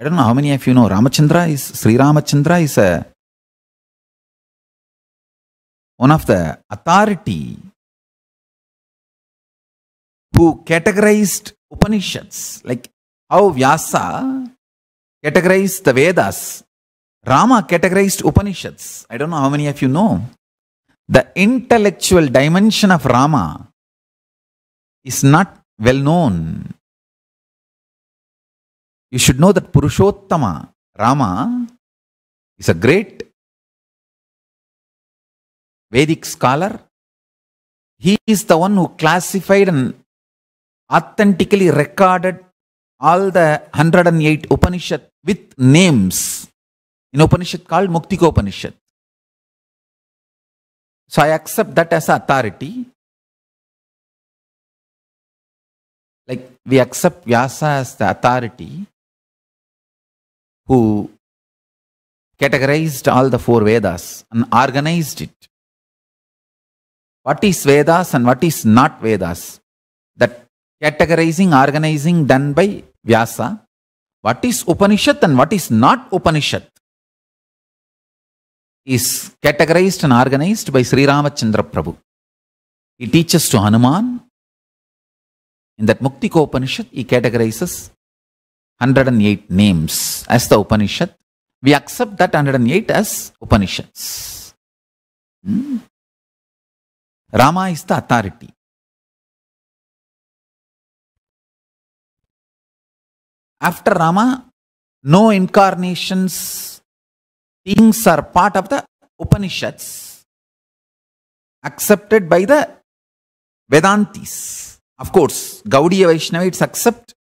I don't know how many of you know Ramachandra is Sri Ramachandra is a one of the authority who categorized Upanishads, like how Vyasa categorized the Vedas. Rama categorized Upanishads. I don't know how many of you know. The intellectual dimension of Rama is not well known. You should know that Purushottama, Rama, is a great Vedic scholar. He is the one who classified and authentically recorded all the 108 Upanishads with names in Upanishad called Muktika Upanishad. So I accept that as authority. Like we accept Vyasa as the authority, who categorized all the four Vedas and organized it. What is Vedas and what is not Vedas? That categorizing, organizing done by Vyasa. What is Upanishad and what is not Upanishad is categorized and organized by Sri Ramachandra Prabhu. He teaches to Hanuman. In that Muktika Upanishad, he categorizes 108 names as the Upanishad. We accept that 108 as Upanishads. Hmm? Rama is the authority. After Rama, no incarnations, things are part of the Upanishads accepted by the Vedantis. Of course, Gaudiya Vaishnava, it's accept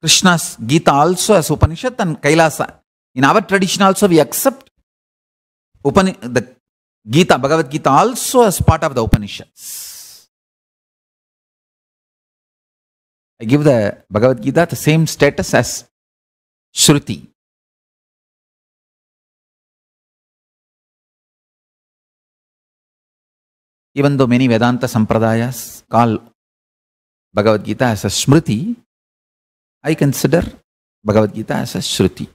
Krishna's Gita also as Upanishad and Kailasa. In our tradition also we accept Upani the Gita, Bhagavad Gita also as part of the Upanishads. I give the Bhagavad Gita the same status as Shruti. Even though many Vedanta Sampradayas call Bhagavad Gita as a Smriti, I consider Bhagavad Gita as a Shruti.